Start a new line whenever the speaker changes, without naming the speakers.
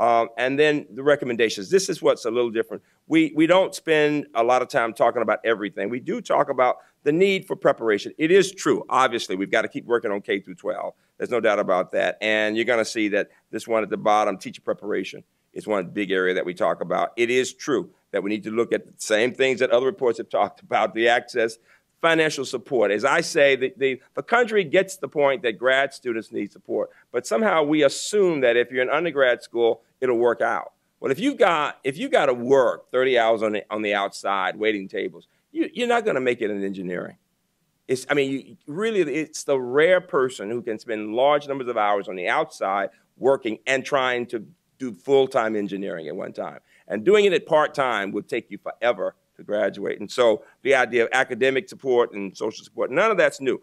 Um, and then the recommendations. This is what's a little different. We, we don't spend a lot of time talking about everything. We do talk about the need for preparation. It is true, obviously, we've got to keep working on K through 12. There's no doubt about that. And you're going to see that this one at the bottom, teacher preparation, is one big area that we talk about. It is true that we need to look at the same things that other reports have talked about, the access, financial support. As I say, the, the, the, country gets the point that grad students need support, but somehow we assume that if you're in undergrad school, it'll work out. Well, if you've got if you got to work 30 hours on the on the outside waiting tables, you, you're not going to make it in engineering. It's, I mean, you, really, it's the rare person who can spend large numbers of hours on the outside working and trying to do full-time engineering at one time. And doing it at part-time would take you forever to graduate. And so the idea of academic support and social support, none of that's new.